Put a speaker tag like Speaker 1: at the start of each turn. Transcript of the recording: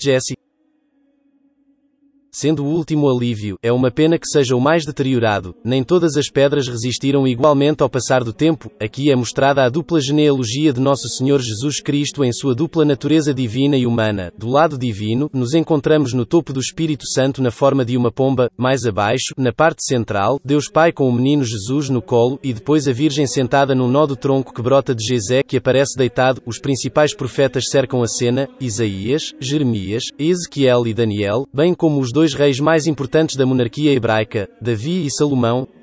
Speaker 1: Jesse sendo o último alívio, é uma pena que seja o mais deteriorado, nem todas as pedras resistiram igualmente ao passar do tempo, aqui é mostrada a dupla genealogia de Nosso Senhor Jesus Cristo em sua dupla natureza divina e humana. Do lado divino, nos encontramos no topo do Espírito Santo na forma de uma pomba, mais abaixo, na parte central, Deus Pai com o menino Jesus no colo, e depois a Virgem sentada num nó do tronco que brota de Jezé, que aparece deitado, os principais profetas cercam a cena, Isaías, Jeremias, Ezequiel e Daniel, bem como os dois dois reis mais importantes da monarquia hebraica, Davi e Salomão,